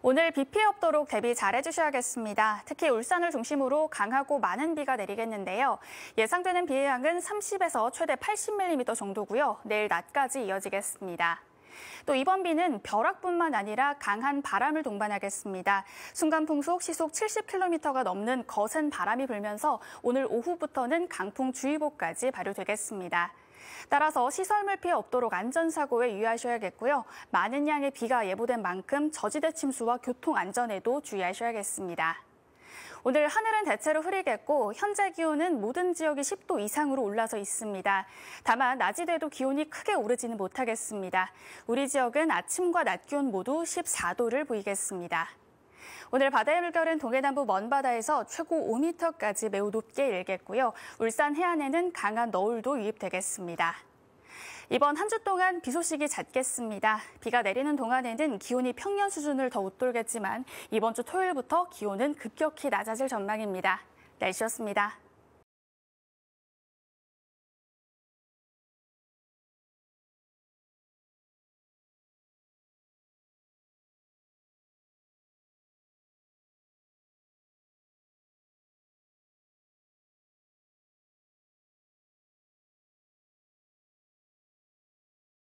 오늘 비 피해 없도록 대비 잘해 주셔야겠습니다. 특히 울산을 중심으로 강하고 많은 비가 내리겠는데요. 예상되는 비의 양은 30에서 최대 80mm 정도고요. 내일 낮까지 이어지겠습니다. 또 이번 비는 벼락뿐만 아니라 강한 바람을 동반하겠습니다. 순간 풍속 시속 70km가 넘는 거센 바람이 불면서 오늘 오후부터는 강풍주의보까지 발효되겠습니다. 따라서 시설물 피해 없도록 안전사고에 유의하셔야겠고요. 많은 양의 비가 예보된 만큼 저지대 침수와 교통 안전에도 주의하셔야겠습니다. 오늘 하늘은 대체로 흐리겠고 현재 기온은 모든 지역이 10도 이상으로 올라서 있습니다. 다만 낮이 돼도 기온이 크게 오르지는 못하겠습니다. 우리 지역은 아침과 낮 기온 모두 14도를 보이겠습니다. 오늘 바다의 물결은 동해남부 먼바다에서 최고 5m까지 매우 높게 일겠고요. 울산 해안에는 강한 너울도 유입되겠습니다. 이번 한 주 동안 비 소식이 잦겠습니다. 비가 내리는 동안에는 기온이 평년 수준을 더 웃돌겠지만 이번 주 토요일부터 기온은 급격히 낮아질 전망입니다. 날씨였습니다.